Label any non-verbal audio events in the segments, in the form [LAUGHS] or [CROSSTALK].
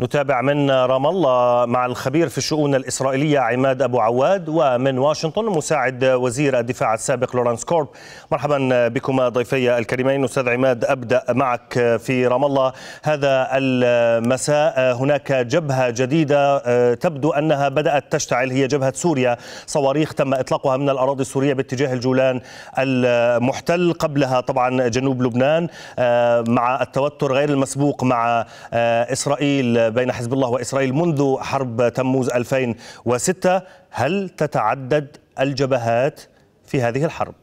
نتابع من رام الله مع الخبير في الشؤون الإسرائيلية عماد أبو عواد ومن واشنطن مساعد وزير الدفاع السابق لورانس كورب مرحبا بكما ضيفي الكريمين أستاذ عماد أبدأ معك في رام الله هذا المساء هناك جبهة جديدة آه، تبدو أنها بدأت تشتعل هي جبهة سوريا صواريخ تم إطلاقها من الأراضي السورية باتجاه الجولان المحتل قبلها طبعا جنوب لبنان آه، مع التوتر غير المسبوق مع آه، إسرائيل بين حزب الله وإسرائيل منذ حرب تموز 2006 هل تتعدد الجبهات في هذه الحرب؟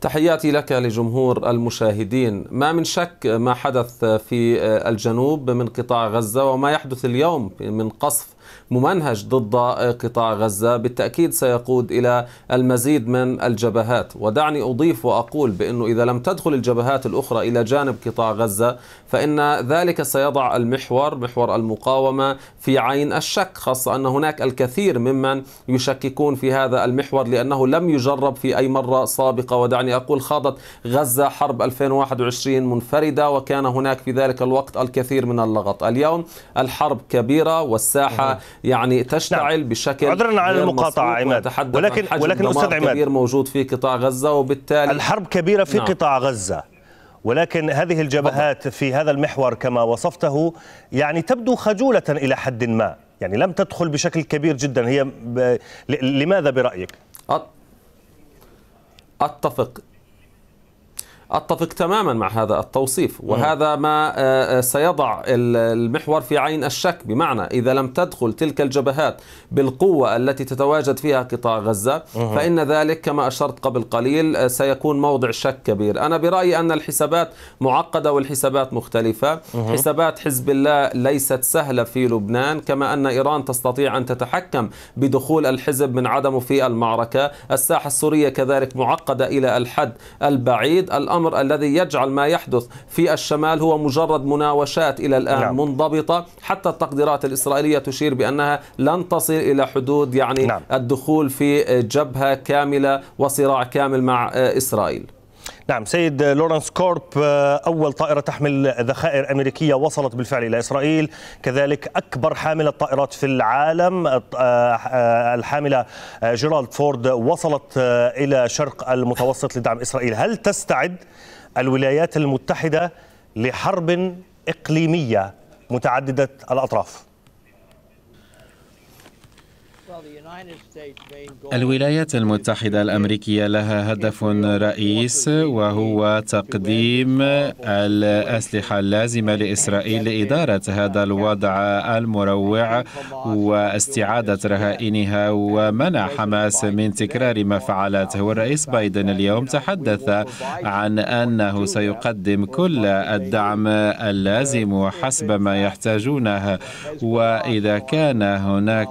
تحياتي لك لجمهور المشاهدين ما من شك ما حدث في الجنوب من قطاع غزة وما يحدث اليوم من قصف ممنهج ضد قطاع غزة بالتأكيد سيقود إلى المزيد من الجبهات ودعني أضيف وأقول بأنه إذا لم تدخل الجبهات الأخرى إلى جانب قطاع غزة فإن ذلك سيضع المحور محور المقاومة في عين الشك خاصة أن هناك الكثير ممن يشككون في هذا المحور لأنه لم يجرب في أي مرة سابقة ودعني أقول خاضت غزة حرب 2021 منفردة وكان هناك في ذلك الوقت الكثير من اللغط اليوم الحرب كبيرة والساحة يعني تشتعل نعم. بشكل عذرا على المقاطعه عماد ولكن ولكن استاذ عماد كبير موجود في قطاع غزه وبالتالي الحرب كبيره في نعم. قطاع غزه ولكن هذه الجبهات في هذا المحور كما وصفته يعني تبدو خجوله الى حد ما يعني لم تدخل بشكل كبير جدا هي ب... لماذا برايك أ... اتفق أتفق تماما مع هذا التوصيف وهذا ما آه، آه، سيضع المحور في عين الشك بمعنى إذا لم تدخل تلك الجبهات بالقوة التي تتواجد فيها قطاع غزة فإن ذلك كما أشرت قبل قليل آه، سيكون موضع شك كبير أنا برأيي أن الحسابات معقدة والحسابات مختلفة حسابات حزب الله ليست سهلة في لبنان كما أن إيران تستطيع أن تتحكم بدخول الحزب من عدمه في المعركة الساحة السورية كذلك معقدة إلى الحد البعيد الأمر الأمر الذي يجعل ما يحدث في الشمال هو مجرد مناوشات إلى الآن نعم. منضبطة حتى التقديرات الإسرائيلية تشير بأنها لن تصل إلى حدود يعني نعم. الدخول في جبهة كاملة وصراع كامل مع إسرائيل نعم سيد لورنس كورب آه، أول طائرة تحمل ذخائر أمريكية وصلت بالفعل إلى إسرائيل كذلك أكبر حاملة طائرات في العالم آه، آه، الحاملة جيرالد فورد وصلت إلى شرق المتوسط لدعم إسرائيل هل تستعد الولايات المتحدة لحرب إقليمية متعددة الأطراف؟ الولايات المتحدة الأمريكية لها هدف رئيس وهو تقديم الأسلحة اللازمة لإسرائيل لإدارة هذا الوضع المروع واستعادة رهائنها ومنع حماس من تكرار ما فعلته والرئيس بايدن اليوم تحدث عن أنه سيقدم كل الدعم اللازم حسب ما يحتاجونه وإذا كان هناك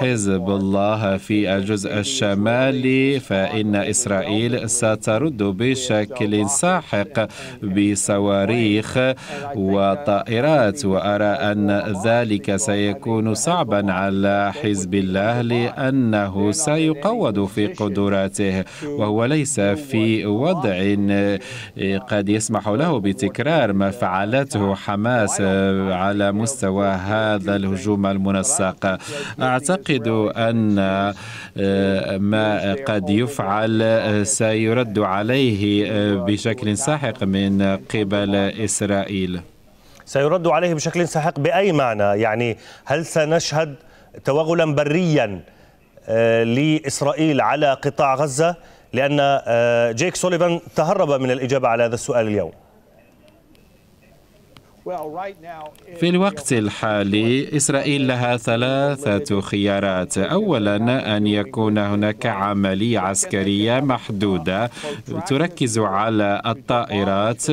حزب حزب الله في الجزء الشمالي فإن إسرائيل سترد بشكل ساحق بصواريخ وطائرات وأرى أن ذلك سيكون صعبا على حزب الله لأنه سيقود في قدراته وهو ليس في وضع قد يسمح له بتكرار ما فعلته حماس على مستوى هذا الهجوم المنسق أعتقد أن آه، ما قد يفعل آه، سيرد عليه آه، بشكل ساحق من قبل إسرائيل سيرد عليه بشكل ساحق بأي معنى يعني هل سنشهد توغلا بريا لإسرائيل على قطاع غزة لأن جيك سوليفان تهرب من الإجابة على هذا السؤال اليوم في الوقت الحالي إسرائيل لها ثلاثة خيارات أولا أن يكون هناك عملية عسكرية محدودة تركز على الطائرات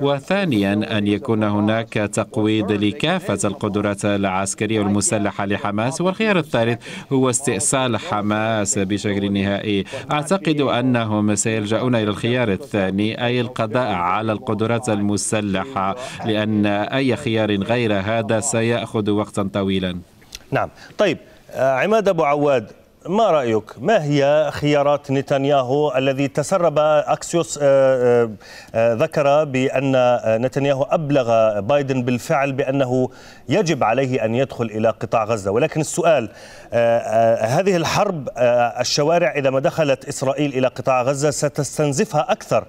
وثانيا أن يكون هناك تقويض لكافة القدرات العسكرية والمسلحة لحماس والخيار الثالث هو استئصال حماس بشكل نهائي أعتقد أنهم سيلجؤون إلى الخيار الثاني أي القضاء على القدرات المسلحة لأن أي خيار غير هذا سيأخذ وقتا طويلا نعم طيب آه، عماد أبو عواد ما رأيك ما هي خيارات نتنياهو الذي تسرب أكسيوس آه، آه، ذكر بأن نتنياهو أبلغ بايدن بالفعل بأنه يجب عليه أن يدخل إلى قطاع غزة ولكن السؤال هذه الحرب الشوارع إذا ما دخلت إسرائيل إلى قطاع غزة ستستنزفها أكثر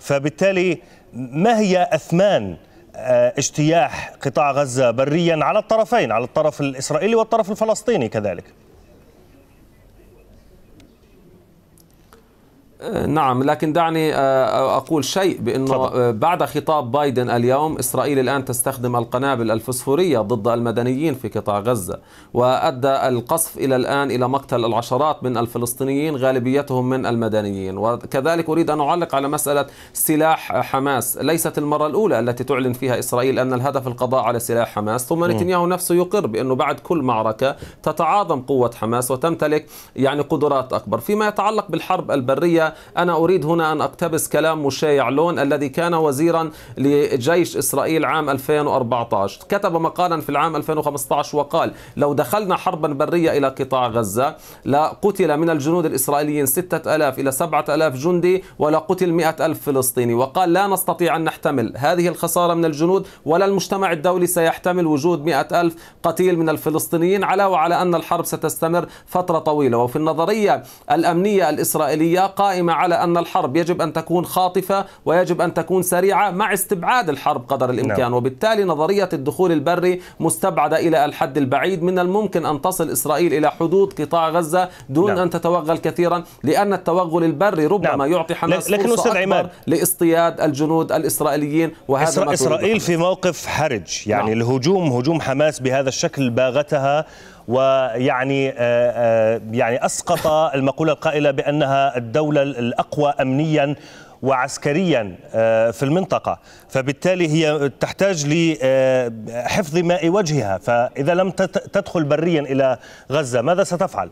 فبالتالي ما هي أثمان آه، اجتياح قطاع غزة بريا على الطرفين على الطرف الإسرائيلي والطرف الفلسطيني كذلك نعم لكن دعني آه، آه، اقول شيء بانه طبعا. آه، بعد خطاب بايدن اليوم اسرائيل الان تستخدم القنابل الفسفوريه ضد المدنيين في قطاع غزه وادى القصف الى الان الى مقتل العشرات من الفلسطينيين غالبيتهم من المدنيين وكذلك اريد ان اعلق على مساله سلاح حماس ليست المره الاولى التي تعلن فيها اسرائيل ان الهدف القضاء على سلاح حماس ثم نتنياهو نفسه يقر بانه بعد كل معركه تتعاظم قوه حماس وتمتلك يعني قدرات اكبر فيما يتعلق بالحرب البريه أنا أريد هنا أن أقتبس كلام موشي يعلون الذي كان وزيرا لجيش إسرائيل عام 2014 كتب مقالا في العام 2015 وقال لو دخلنا حربا برية إلى قطاع غزة لقتل من الجنود الإسرائيليين 6000 إلى 7000 جندي ولا قتل 100000 فلسطيني وقال لا نستطيع أن نحتمل هذه الخسارة من الجنود ولا المجتمع الدولي سيحتمل وجود 100000 قتيل من الفلسطينيين على وعلى أن الحرب ستستمر فترة طويلة وفي النظرية الأمنية الإسرائيلية قائمة قائمة على أن الحرب يجب أن تكون خاطفة ويجب أن تكون سريعة مع استبعاد الحرب قدر الإمكان نعم. وبالتالي نظرية الدخول البري مستبعدة إلى الحد البعيد من الممكن أن تصل إسرائيل إلى حدود قطاع غزة دون نعم. أن تتوغل كثيرا لأن التوغل البري ربما نعم. يعطي حماس لكن فرصة أكبر لاصطياد الجنود الإسرائيليين وهذا إسرائيل في موقف حرج يعني نعم. الهجوم هجوم حماس بهذا الشكل باغتها ويعني آه، آه، يعني اسقط [LAUGHS] المقوله القائله بانها الدوله الاقوى امنيا وعسكريا آه، في المنطقة فبالتالي هي تحتاج لحفظ ماء وجهها فإذا لم تدخل بريا إلى غزة ماذا ستفعل؟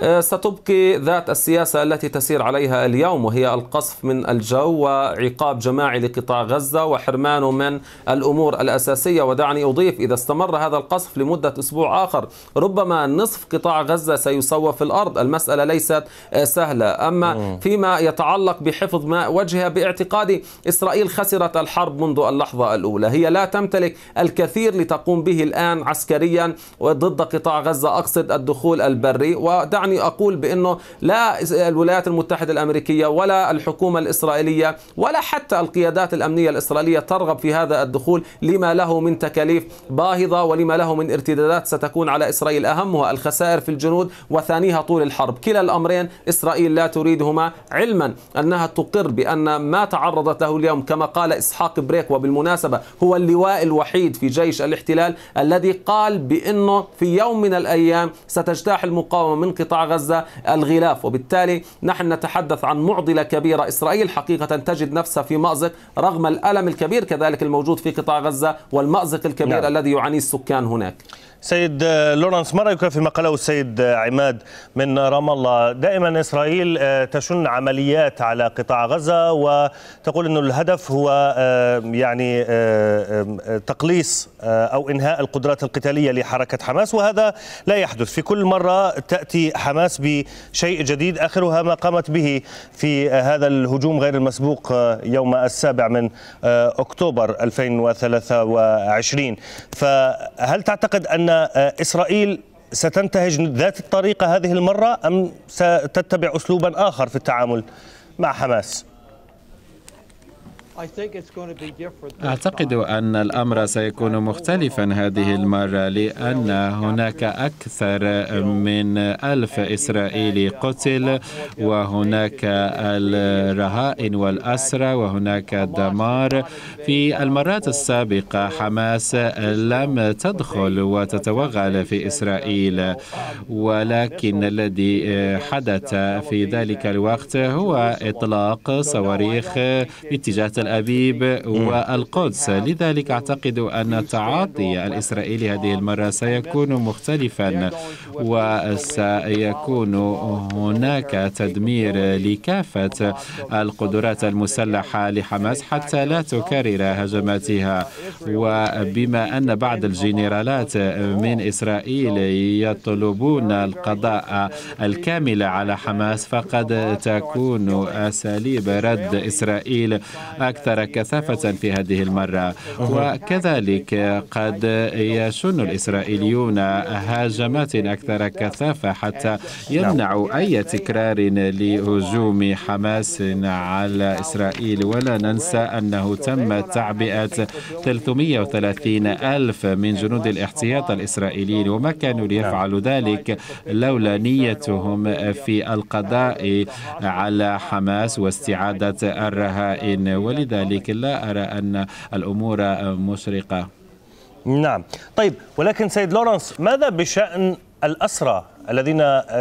آه، ستبقي ذات السياسة التي تسير عليها اليوم وهي القصف من الجو وعقاب جماعي لقطاع غزة وحرمانه من الأمور الأساسية ودعني أضيف إذا استمر هذا القصف لمدة أسبوع آخر ربما نصف قطاع غزة سيصوى في الأرض المسألة ليست آه، سهلة أما فيما يتعلق بحفظ ماء وجهها باعتقادي إسرائيل خسرت الحرب منذ اللحظة الأولى هي لا تمتلك الكثير لتقوم به الآن عسكريا ضد قطاع غزة أقصد الدخول البري ودعني دعني أقول بأنه لا الولايات المتحدة الأمريكية ولا الحكومة الإسرائيلية ولا حتى القيادات الأمنية الإسرائيلية ترغب في هذا الدخول لما له من تكاليف باهظة ولما له من ارتدادات ستكون على إسرائيل أهمها الخسائر في الجنود وثانيها طول الحرب كلا الأمرين إسرائيل لا تريدهما علما أنها تقر بأن ما تعرضت له اليوم كما قال إسحاق بريك وبالمناسبة هو اللواء الوحيد في جيش الاحتلال الذي قال بأنه في يوم من الأيام ستجتاح المقاومة من قطاع غزة الغلاف وبالتالي نحن نتحدث عن معضلة كبيرة إسرائيل حقيقة تجد نفسها في مأزق رغم الألم الكبير كذلك الموجود في قطاع غزة والمأزق الكبير نعم. الذي يعانيه السكان هناك سيد لورنس ما رايك في ما قاله السيد عماد من رام الله دائما اسرائيل آه، تشن عمليات على قطاع غزه وتقول ان الهدف هو آه، يعني آه، تقليص او انهاء القدرات القتاليه لحركه حماس وهذا لا يحدث في كل مره تاتي حماس بشيء جديد اخرها ما قامت به في هذا الهجوم غير المسبوق يوم السابع من اكتوبر 2023 فهل تعتقد ان أن آه، إسرائيل ستنتهج ذات الطريقة هذه المرة أم ستتبع أسلوبا آخر في التعامل مع حماس؟ أعتقد أن الأمر سيكون مختلفا هذه المرة لأن هناك أكثر من ألف إسرائيلي قتل وهناك الرهائن والأسرى وهناك الدمار في المرات السابقة حماس لم تدخل وتتوغل في إسرائيل ولكن الذي حدث في ذلك الوقت هو إطلاق صواريخ باتجاه الأبيب والقدس لذلك أعتقد أن التعاطي الإسرائيلي هذه المرة سيكون مختلفا وسيكون هناك تدمير لكافة القدرات المسلحة لحماس حتى لا تكرر هجماتها وبما أن بعض الجنرالات من إسرائيل يطلبون القضاء الكامل على حماس فقد تكون أساليب رد إسرائيل أكثر أكثر كثافة في هذه المرة وكذلك قد يشن الإسرائيليون هجمات أكثر كثافة حتى يمنعوا أي تكرار لهجوم حماس على إسرائيل ولا ننسى أنه تم تعبئة 330 ألف من جنود الاحتياط الإسرائيليين وما كانوا ليفعلوا ذلك لولا نيتهم في القضاء على حماس واستعادة الرهائن ولذا لذلك لا أرى أن الأمور مسرقة نعم طيب ولكن سيد لورنس ماذا بشأن الأسرى الذين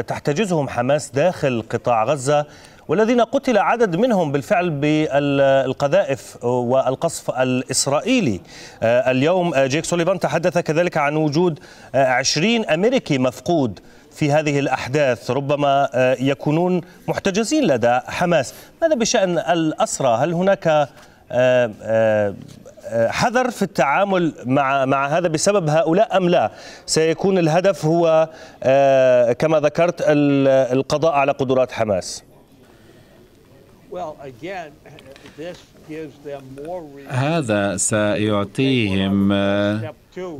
تحتجزهم حماس داخل قطاع غزة والذين قتل عدد منهم بالفعل بالقذائف والقصف الإسرائيلي آه، اليوم آه، جيك سوليفان تحدث كذلك عن وجود آه، عشرين أمريكي مفقود في هذه الأحداث ربما آه، يكونون محتجزين لدى حماس ماذا بشأن الأسرى هل هناك آه، آه، حذر في التعامل مع مع هذا بسبب هؤلاء ام لا؟ سيكون الهدف هو كما ذكرت القضاء على قدرات حماس. هذا سيعطيهم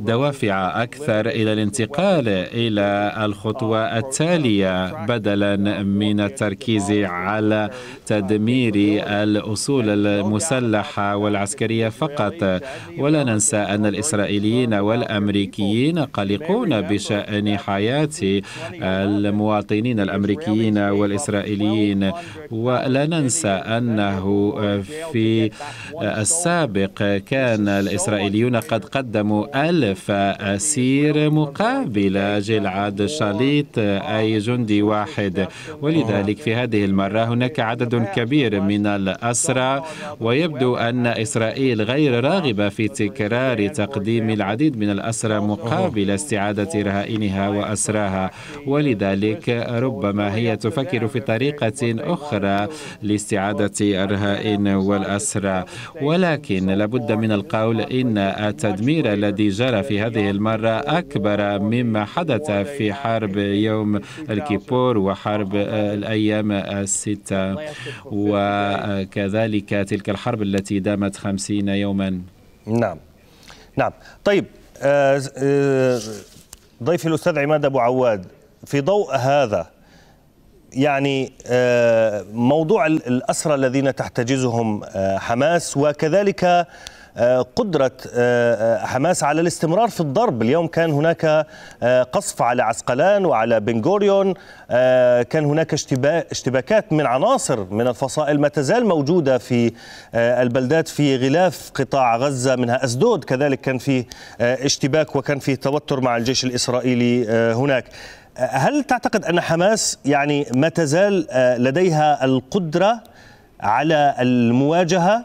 دوافع أكثر إلى الانتقال إلى الخطوة التالية بدلا من التركيز على تدمير الأصول المسلحة والعسكرية فقط ولا ننسى أن الإسرائيليين والأمريكيين قلقون بشأن حياة المواطنين الأمريكيين والإسرائيليين ولا ننسى أنه في السابق كان الإسرائيليون قد قدموا ألف أسير مقابل جلعاد شاليط أي جندي واحد ولذلك في هذه المرة هناك عدد كبير من الأسرى ويبدو أن إسرائيل غير راغبة في تكرار تقديم العديد من الأسرى مقابل استعادة رهائنها وأسراها ولذلك ربما هي تفكر في طريقة أخرى لاستعادة الرهائن والأسرى ولكن لابد من القول إن التدمير الذي جرى في هذه المرة أكبر مما حدث في حرب يوم الكيبور وحرب الأيام الستة وكذلك تلك الحرب التي دامت خمسين يوما نعم نعم طيب آه، آه، ضيفي الأستاذ عماد أبو عواد في ضوء هذا يعني آه، موضوع الأسرى الذين تحتجزهم آه، حماس وكذلك آه، قدرة حماس على الاستمرار في الضرب اليوم كان هناك قصف على عسقلان وعلى بنغوريون كان هناك اشتباكات من عناصر من الفصائل ما تزال موجودة في البلدات في غلاف قطاع غزة منها أسدود كذلك كان في اشتباك وكان في توتر مع الجيش الإسرائيلي هناك هل تعتقد أن حماس يعني ما تزال آه، لديها القدرة على المواجهة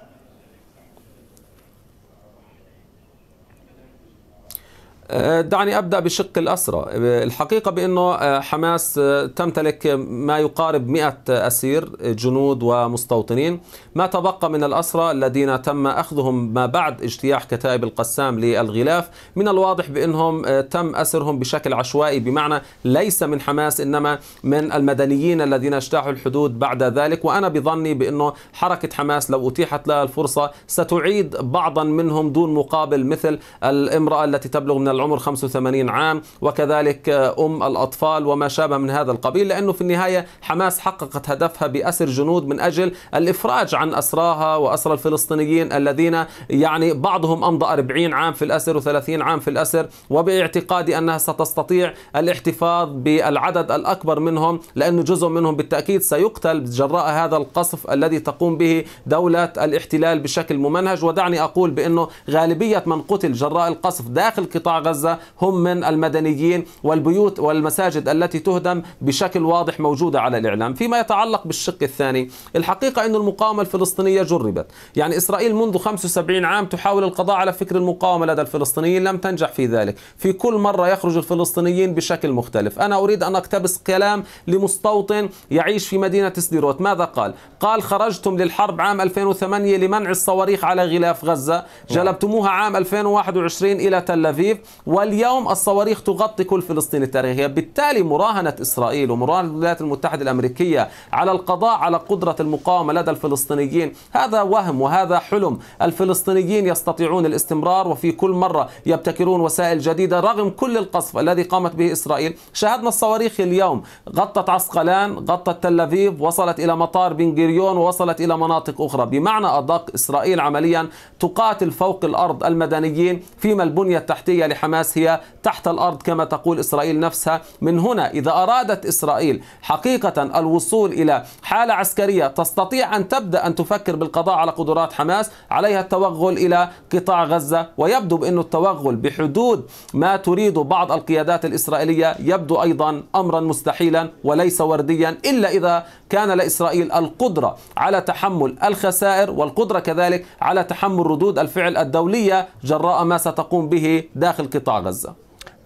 آه، دعني ابدا بشق الاسرى، آه، الحقيقه بانه آه، حماس تمتلك ما يقارب 100 اسير جنود ومستوطنين، ما تبقى من الاسرى الذين تم اخذهم ما بعد اجتياح كتائب القسام للغلاف، من الواضح بانهم تم اسرهم بشكل عشوائي بمعنى ليس من حماس انما من المدنيين الذين اجتاحوا الحدود بعد ذلك، وانا بظني بانه حركه حماس لو اتيحت لها الفرصه ستعيد بعضا منهم دون مقابل مثل الامراه التي تبلغ من العمر العمر 85 عام وكذلك آه، أم الأطفال وما شابه من هذا القبيل لأنه في النهاية حماس حققت هدفها بأسر جنود من أجل الإفراج عن أسراها وأسرى الفلسطينيين الذين يعني بعضهم أمضى 40 عام في الأسر و30 عام في الأسر وباعتقادي أنها ستستطيع الاحتفاظ بالعدد الأكبر منهم لأن جزء منهم بالتأكيد سيقتل جراء هذا القصف الذي تقوم به دولة الاحتلال بشكل ممنهج ودعني أقول بأنه غالبية من قتل جراء القصف داخل قطاع غزة هم من المدنيين والبيوت والمساجد التي تهدم بشكل واضح موجودة على الإعلام فيما يتعلق بالشق الثاني الحقيقة أن المقاومة الفلسطينية جربت يعني إسرائيل منذ 75 عام تحاول القضاء على فكر المقاومة لدى الفلسطينيين لم تنجح في ذلك في كل مرة يخرج الفلسطينيين بشكل مختلف أنا أريد أن أقتبس كلام لمستوطن يعيش في مدينة سديروت ماذا قال؟ قال خرجتم للحرب عام 2008 لمنع الصواريخ على غلاف غزة جلبتموها عام 2021 إلى تل أبيب واليوم الصواريخ تغطي كل فلسطين التاريخية بالتالي مراهنة إسرائيل ومراهنة الولايات المتحدة الأمريكية على القضاء على قدرة المقاومة لدى الفلسطينيين هذا وهم وهذا حلم الفلسطينيين يستطيعون الاستمرار وفي كل مرة يبتكرون وسائل جديدة رغم كل القصف الذي قامت به إسرائيل شاهدنا الصواريخ اليوم غطت عسقلان غطت تل أبيب وصلت إلى مطار بن غريون ووصلت إلى مناطق أخرى بمعنى أدق إسرائيل عمليا تقاتل فوق الأرض المدنيين فيما البنية التحتية حماس هي تحت الأرض كما تقول إسرائيل نفسها من هنا إذا أرادت إسرائيل حقيقة الوصول إلى حالة عسكرية تستطيع أن تبدأ أن تفكر بالقضاء على قدرات حماس عليها التوغل إلى قطاع غزة ويبدو بأن التوغل بحدود ما تريد بعض القيادات الإسرائيلية يبدو أيضا أمرا مستحيلا وليس ورديا إلا إذا كان لإسرائيل القدرة على تحمل الخسائر والقدرة كذلك على تحمل ردود الفعل الدولية جراء ما ستقوم به داخل قطاع غزة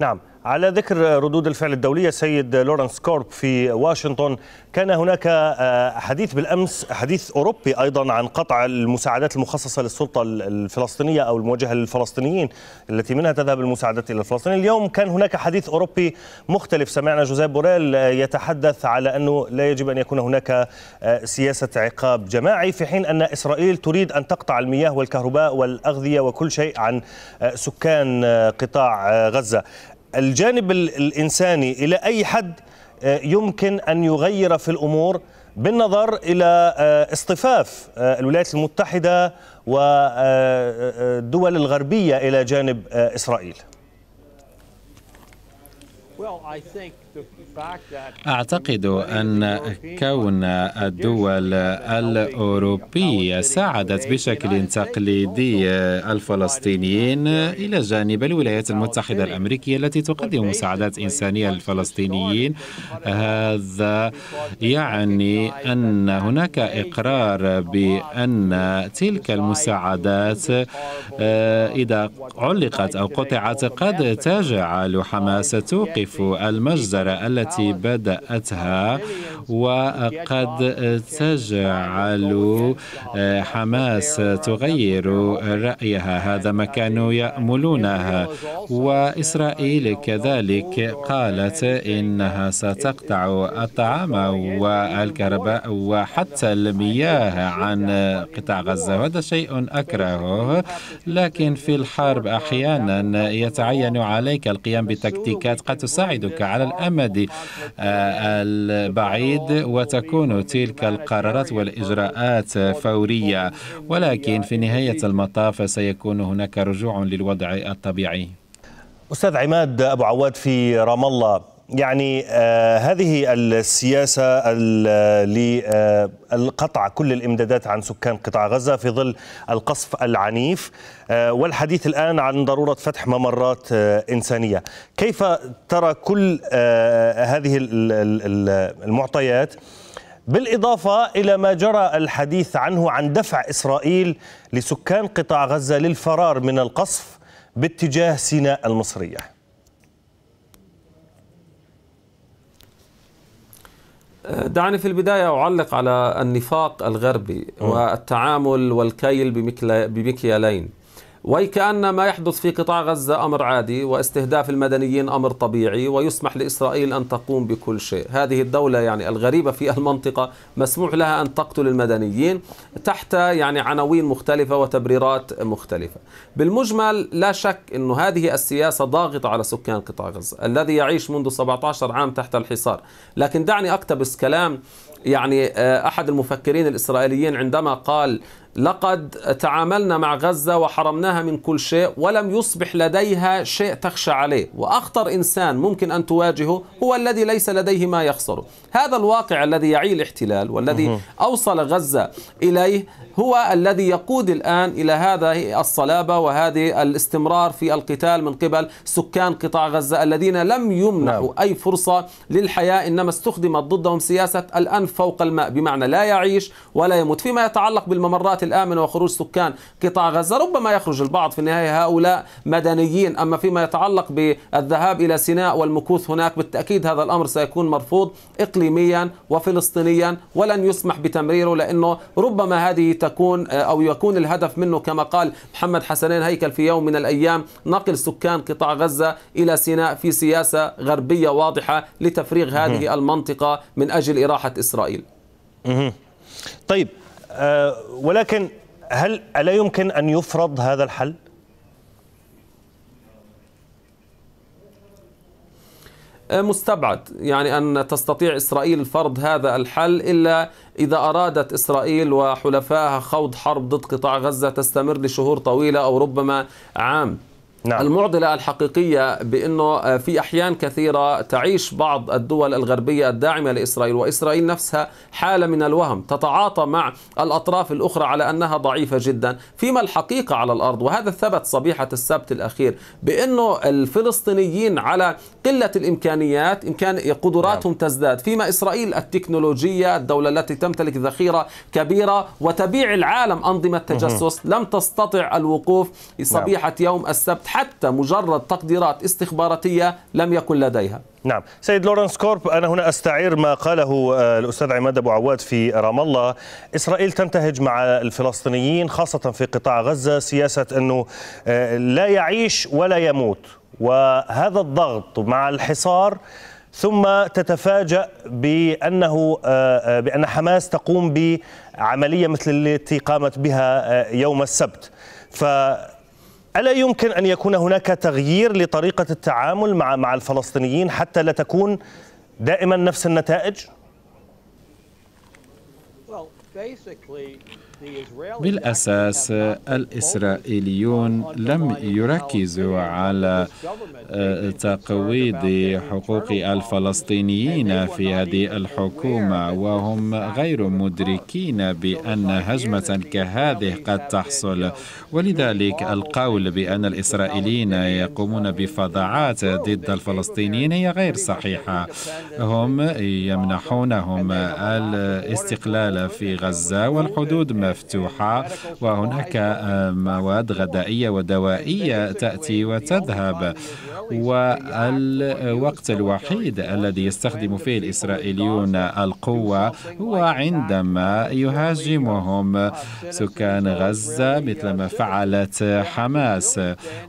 نعم على ذكر ردود الفعل الدولية سيد لورنس كورب في واشنطن كان هناك آه، حديث بالأمس حديث أوروبي أيضا عن قطع المساعدات المخصصة للسلطة الفلسطينية أو الموجهة للفلسطينيين التي منها تذهب المساعدات إلى الفلسطين اليوم كان هناك حديث أوروبي مختلف سمعنا جوزيف بوريل يتحدث على أنه لا يجب أن يكون هناك آه، سياسة عقاب جماعي في حين أن إسرائيل تريد أن تقطع المياه والكهرباء والأغذية وكل شيء عن آه، سكان قطاع غزة الجانب الإنساني إلى أي حد آه، يمكن أن يغير في الأمور بالنظر إلى آه، اصطفاف آه، الولايات المتحدة والدول الغربية إلى جانب إسرائيل Well, I think أعتقد أن كون الدول الأوروبية ساعدت بشكل تقليدي الفلسطينيين إلى جانب الولايات المتحدة الأمريكية التي تقدم مساعدات إنسانية للفلسطينيين هذا يعني أن هناك إقرار بأن تلك المساعدات آه، إذا علقت أو قطعت قد تجعل حماس توقف المجزرة التي التي بدأتها وقد تجعل آه، حماس تغير رأيها هذا ما كانوا يأملونه وإسرائيل كذلك قالت إنها ستقطع الطعام والكهرباء وحتى المياه عن قطاع غزة وهذا شيء أكرهه لكن في الحرب أحيانا يتعين عليك القيام بتكتيكات قد تساعدك على الأمد آه، البعيد وتكون تلك القرارات والإجراءات فورية ولكن في نهاية المطاف سيكون هناك رجوع للوضع الطبيعي أستاذ عماد أبو عواد في رام الله يعني آه هذه السياسة لقطع آه, آه، كل الإمدادات عن سكان قطاع غزة في ظل القصف العنيف آه والحديث الآن عن ضرورة فتح ممرات آه، إنسانية كيف ترى كل آه، هذه المعطيات بالإضافة إلى ما جرى الحديث عنه عن دفع إسرائيل لسكان قطاع غزة للفرار من القصف باتجاه سيناء المصريه دعني في البداية أعلق على النفاق الغربي والتعامل والكيل بمكيالين وكأن ما يحدث في قطاع غزة أمر عادي واستهداف المدنيين أمر طبيعي ويسمح لإسرائيل أن تقوم بكل شيء هذه الدولة يعني الغريبة في المنطقة مسموح لها أن تقتل المدنيين تحت يعني عناوين مختلفة وتبريرات مختلفة بالمجمل لا شك أن هذه السياسة ضاغطة على سكان قطاع غزة الذي يعيش منذ 17 عام تحت الحصار لكن دعني أقتبس كلام يعني آه، أحد المفكرين الإسرائيليين عندما قال لقد تعاملنا مع غزة وحرمناها من كل شيء ولم يصبح لديها شيء تخشى عليه وأخطر إنسان ممكن أن تواجهه هو الذي ليس لديه ما يخسره هذا الواقع الذي يعي الاحتلال والذي أوصل غزة إليه هو الذي يقود الآن إلى هذه الصلابة وهذه الاستمرار في القتال من قبل سكان قطاع غزة الذين لم يمنحوا نعم. أي فرصة للحياة إنما استخدمت ضدهم سياسة الأنف فوق الماء بمعنى لا يعيش ولا يموت فيما يتعلق بالممرات الآمنة وخروج سكان قطاع غزة ربما يخرج البعض في النهاية هؤلاء مدنيين أما فيما يتعلق بالذهاب إلى سيناء والمكوث هناك بالتأكيد هذا الأمر سيكون مرفوض إقليميا وفلسطينيا ولن يسمح بتمريره لأنه ربما هذه تكون آه، أو يكون الهدف منه كما قال محمد حسنين هيكل في يوم من الأيام نقل سكان قطاع غزة إلى سيناء في سياسة غربية واضحة لتفريغ هذه المنطقة من أجل إراحة إسرائيل إسرائيل طيب أه ولكن هل ألا يمكن أن يفرض هذا الحل؟ آه، مستبعد يعني أن تستطيع إسرائيل فرض هذا الحل إلا إذا أرادت إسرائيل وحلفائها خوض حرب ضد قطاع غزة تستمر لشهور طويلة أو ربما عام نعم. المعضلة الحقيقية بأنه آه، في أحيان كثيرة تعيش بعض الدول الغربية الداعمة لإسرائيل وإسرائيل نفسها حالة من الوهم تتعاطى مع الأطراف الأخرى على أنها ضعيفة جدا فيما الحقيقة على الأرض وهذا ثبت صبيحة السبت الأخير بأنه الفلسطينيين على قلة الإمكانيات إمكان قدراتهم نعم. تزداد فيما إسرائيل التكنولوجية الدولة التي تمتلك ذخيرة كبيرة وتبيع العالم أنظمة تجسس لم تستطع الوقوف نعم. صبيحة نعم. يوم السبت حتى مجرد تقديرات استخباراتية لم يكن لديها نعم سيد لورنس كورب أنا هنا أستعير ما قاله آه، الأستاذ عماد أبو عواد في رام الله إسرائيل تنتهج مع الفلسطينيين خاصة في قطاع غزة سياسة أنه آه، لا يعيش ولا يموت وهذا الضغط مع الحصار ثم تتفاجأ بأنه آه، بأن حماس تقوم بعملية مثل التي قامت بها يوم السبت ف ألا يمكن أن يكون هناك تغيير لطريقة التعامل مع مع الفلسطينيين حتى لا تكون دائما نفس النتائج؟ بالأساس الإسرائيليون لم يركزوا على آه، تقويض حقوق الفلسطينيين في هذه الحكومة وهم غير مدركين بأن هجمة كهذه قد تحصل ولذلك القول بأن الإسرائيليين يقومون بفظاعات ضد الفلسطينيين هي غير صحيحة هم يمنحونهم الاستقلال في غزة والحدود ما مفتوحة وهناك آه، مواد غذائية ودوائية تأتي وتذهب والوقت الوحيد الذي يستخدم فيه الإسرائيليون القوة هو عندما يهاجمهم سكان غزة مثلما فعلت حماس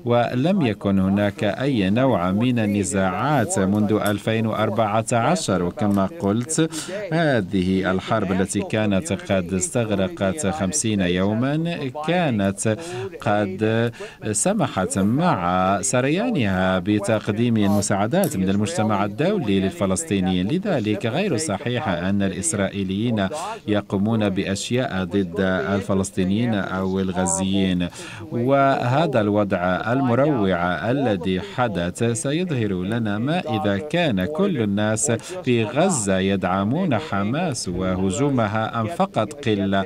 ولم يكن هناك أي نوع من النزاعات منذ 2014 وكما قلت هذه الحرب التي كانت قد استغرقت 50 يوما كانت قد سمحت مع سريانها بتقديم المساعدات من المجتمع الدولي للفلسطينيين لذلك غير صحيح أن الإسرائيليين يقومون بأشياء ضد الفلسطينيين أو الغزيين وهذا الوضع المروع الذي حدث سيظهر لنا ما إذا كان كل الناس في غزة يدعمون حماس وهجومها أم فقط قلة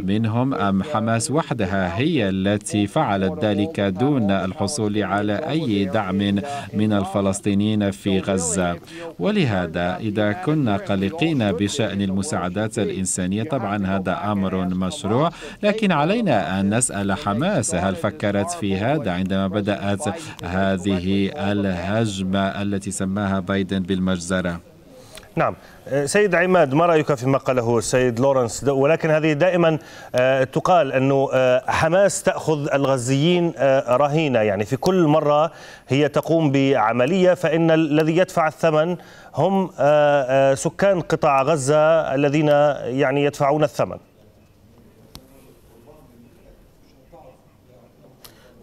منهم أم حماس وحدها هي التي فعلت ذلك دون الحصول على أي دعم من الفلسطينيين في غزة ولهذا إذا كنا قلقين بشأن المساعدات الإنسانية طبعا هذا أمر مشروع لكن علينا أن نسأل حماس هل فكرت في هذا عندما بدأت هذه الهجمة التي سماها بايدن بالمجزرة نعم أه، سيد عماد ما رأيك فيما قاله السيد لورنس ولكن هذه دائما أه، تقال أنه أه، حماس تأخذ الغزيين رهينة يعني في كل مرة هي تقوم بعملية فإن الذي يدفع الثمن هم سكان قطاع غزة الذين يعني يدفعون الثمن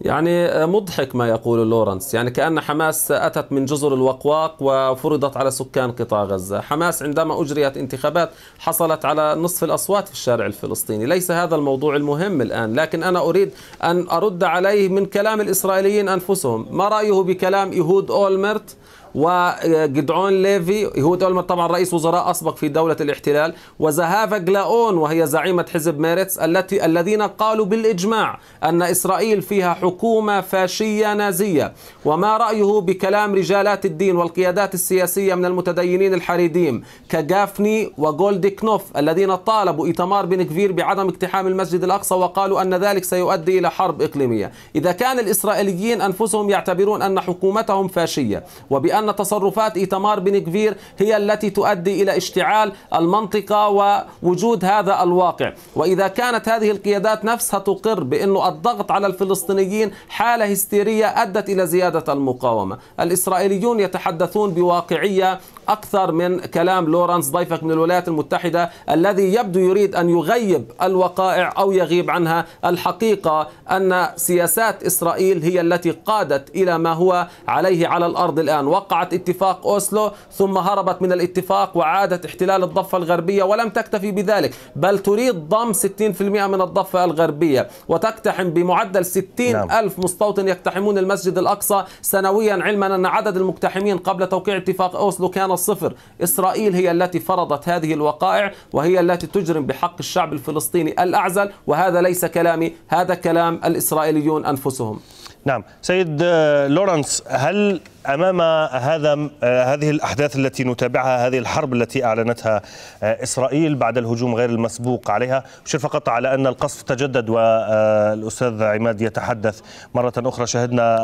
يعني آه، مضحك ما يقوله لورنس يعني كأن حماس أتت من جزر الوقواق وفرضت على سكان قطاع غزة حماس عندما أجريت انتخابات حصلت على نصف الأصوات في الشارع الفلسطيني ليس هذا الموضوع المهم الآن لكن أنا أريد أن أرد عليه من كلام الإسرائيليين أنفسهم ما رأيه بكلام يهود أولمرت وجدعون ليفي هو تولمت طبعا رئيس وزراء اسبق في دوله الاحتلال وزهافا جلاون وهي زعيمه حزب ميرتس التي الذين قالوا بالاجماع ان اسرائيل فيها حكومه فاشيه نازيه وما رايه بكلام رجالات الدين والقيادات السياسيه من المتدينين الحريديم كجافني وجولد كنوف الذين طالبوا ايتمار بن كفير بعدم اقتحام المسجد الاقصى وقالوا ان ذلك سيؤدي الى حرب اقليميه اذا كان الاسرائيليين انفسهم يعتبرون ان حكومتهم فاشيه وبأن بأن تصرفات إيتمار بن كفير هي التي تؤدي إلى اشتعال المنطقة ووجود هذا الواقع وإذا كانت هذه القيادات نفسها تقر بأن الضغط على الفلسطينيين حالة هستيرية أدت إلى زيادة المقاومة الإسرائيليون يتحدثون بواقعية أكثر من كلام لورانس ضيفك من الولايات المتحدة الذي يبدو يريد أن يغيب الوقائع أو يغيب عنها الحقيقة أن سياسات إسرائيل هي التي قادت إلى ما هو عليه على الأرض الآن وقع وقعت اتفاق أوسلو ثم هربت من الاتفاق وعادت احتلال الضفة الغربية ولم تكتفي بذلك بل تريد ضم 60% من الضفة الغربية وتقتحم بمعدل 60 نعم. ألف مستوطن يقتحمون المسجد الأقصى سنويا علما أن عدد المقتحمين قبل توقيع اتفاق أوسلو كان الصفر إسرائيل هي التي فرضت هذه الوقائع وهي التي تجرم بحق الشعب الفلسطيني الأعزل وهذا ليس كلامي هذا كلام الإسرائيليون أنفسهم نعم سيد آه، لورنس هل امام هذا آه، هذه الاحداث التي نتابعها هذه الحرب التي اعلنتها آه، اسرائيل بعد الهجوم غير المسبوق عليها اشير فقط على ان القصف تجدد والاستاذ عماد يتحدث مره اخرى شهدنا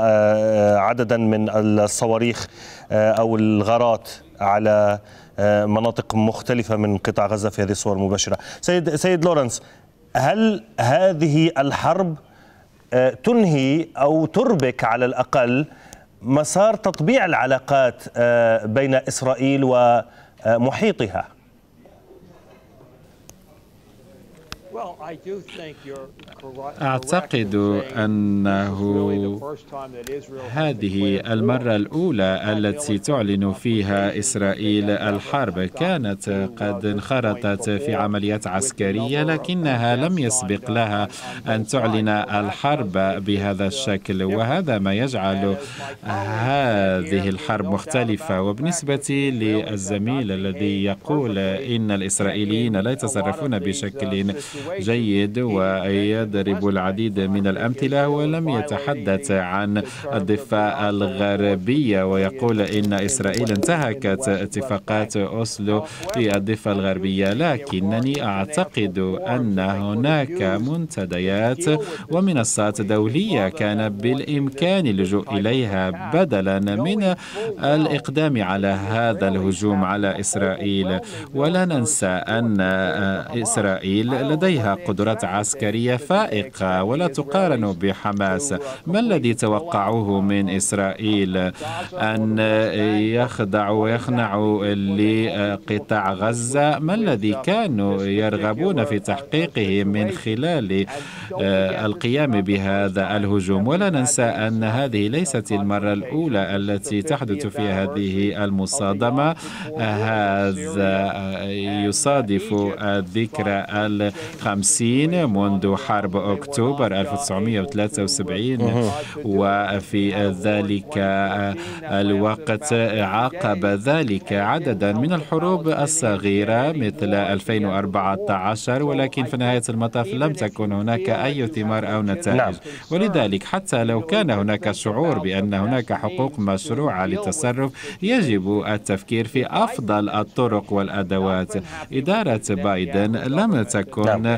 عددا من الصواريخ او الغارات على مناطق مختلفه من قطاع غزه في هذه الصور المباشره سيد سيد لورنس هل هذه الحرب آه، تنهي أو تربك على الأقل مسار تطبيع العلاقات آه، بين إسرائيل ومحيطها أعتقد أنه هذه المرة الأولى التي تعلن فيها إسرائيل الحرب كانت قد انخرطت في عمليات عسكرية لكنها لم يسبق لها أن تعلن الحرب بهذا الشكل وهذا ما يجعل هذه الحرب مختلفة وبالنسبة للزميل الذي يقول إن الإسرائيليين لا يتصرفون بشكل جيد ويضرب العديد من الأمثلة ولم يتحدث عن الضفة الغربية ويقول إن إسرائيل انتهكت اتفاقات أوسلو في الضفة الغربية لكنني أعتقد أن هناك منتديات ومنصات دولية كان بالإمكان اللجوء إليها بدلا من الإقدام على هذا الهجوم على إسرائيل ولا ننسى أن إسرائيل لديها لديها قدرات عسكرية فائقة ولا تقارن بحماس ما الذي توقعوه من إسرائيل أن يخدع ويخنع لقطاع غزة ما الذي كانوا يرغبون في تحقيقه من خلال آه، القيام بهذا الهجوم ولا ننسى أن هذه ليست المرة الأولى التي تحدث فيها هذه المصادمة هذا يصادف الذكرى 50 منذ حرب أكتوبر 1973 وفي ذلك الوقت عاقب ذلك عددا من الحروب الصغيرة مثل 2014 ولكن في نهاية المطاف لم تكن هناك أي ثمار أو نتائج ولذلك حتى لو كان هناك شعور بأن هناك حقوق مشروعة للتصرف يجب التفكير في أفضل الطرق والأدوات إدارة بايدن لم تكن نعم.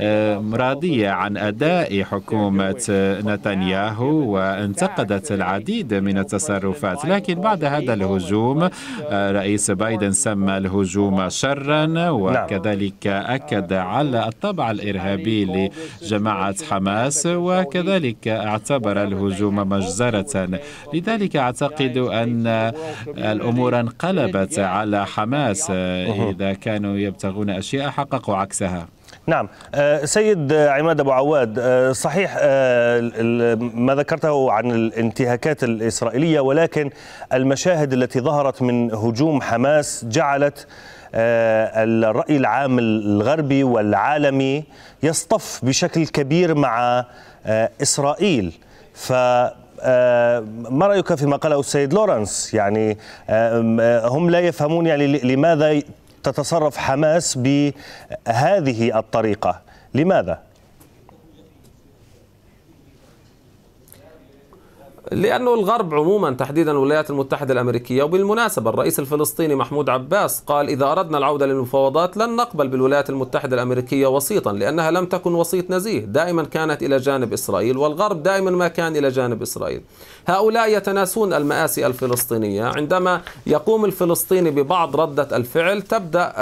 آه، راضية عن أداء حكومة نتنياهو وانتقدت العديد من التصرفات لكن بعد هذا الهجوم آه، رئيس بايدن سمى الهجوم شرا وكذلك أكد على الطبع الإرهابي لجماعة حماس وكذلك اعتبر الهجوم مجزرة لذلك أعتقد أن الأمور انقلبت على حماس إذا كانوا يبتغون أشياء حققوا عكسها نعم آه، سيد عماد أبو عواد آه، صحيح آه، ما ذكرته عن الانتهاكات الإسرائيلية ولكن المشاهد التي ظهرت من هجوم حماس جعلت الرأي العام الغربي والعالمي يصطف بشكل كبير مع إسرائيل ف ما رايك فيما قاله السيد لورنس يعني هم لا يفهمون يعني لماذا تتصرف حماس بهذه الطريقه لماذا لأنه الغرب عموما تحديدا الولايات المتحدة الأمريكية وبالمناسبة الرئيس الفلسطيني محمود عباس قال إذا أردنا العودة للمفاوضات لن نقبل بالولايات المتحدة الأمريكية وسيطا لأنها لم تكن وسيط نزيه دائما كانت إلى جانب إسرائيل والغرب دائما ما كان إلى جانب إسرائيل هؤلاء يتناسون المآسي الفلسطينية عندما يقوم الفلسطيني ببعض ردة الفعل تبدأ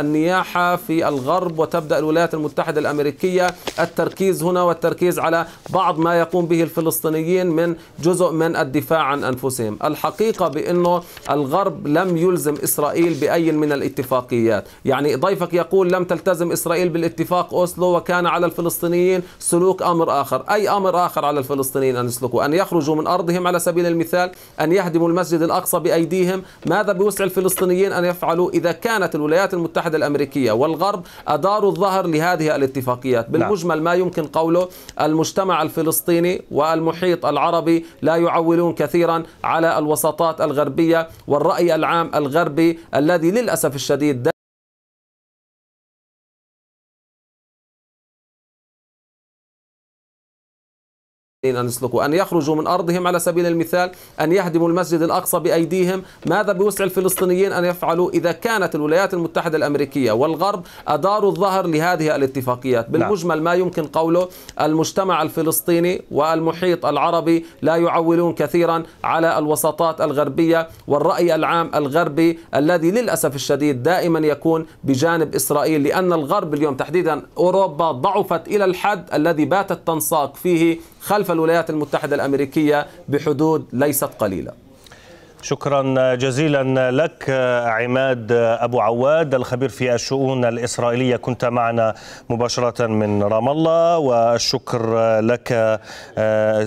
النياحة في الغرب وتبدأ الولايات المتحدة الأمريكية التركيز هنا والتركيز على بعض ما يقوم به الفلسطينيين من جزء من الدفاع عن أنفسهم الحقيقة بأنه الغرب لم يلزم إسرائيل بأي من الاتفاقيات يعني ضيفك يقول لم تلتزم إسرائيل بالاتفاق أوسلو وكان على الفلسطينيين سلوك أمر آخر أي أمر آخر على الفلسطينيين أن يسلكوا أن يخرجوا من أرضهم على سبيل المثال أن يهدموا المسجد الأقصى بأيديهم ماذا بوسع الفلسطينيين أن يفعلوا إذا كانت الولايات المتحدة الأمريكية والغرب أداروا الظهر لهذه الاتفاقيات نعم. بالمجمل ما يمكن قوله المجتمع الفلسطيني والمحيط العربي لا يعولون كثيرا على الوساطات الغربية والرأي العام الغربي الذي للأسف الشديد المسلمين أن يسلكوا أن يخرجوا من أرضهم على سبيل المثال أن يهدموا المسجد الأقصى بأيديهم ماذا بوسع الفلسطينيين أن يفعلوا إذا كانت الولايات المتحدة الأمريكية والغرب أداروا الظهر لهذه الاتفاقيات نعم. بالمجمل ما يمكن قوله المجتمع الفلسطيني والمحيط العربي لا يعولون كثيرا على الوساطات الغربية والرأي العام الغربي الذي للأسف الشديد دائما يكون بجانب إسرائيل لأن الغرب اليوم تحديدا أوروبا ضعفت إلى الحد الذي باتت تنساق فيه خلف الولايات المتحدة الأمريكية بحدود ليست قليلة شكرا جزيلا لك عماد أبو عواد الخبير في الشؤون الإسرائيلية كنت معنا مباشرة من رام الله والشكر لك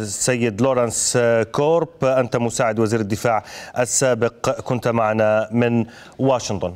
سيد لورنس كورب أنت مساعد وزير الدفاع السابق كنت معنا من واشنطن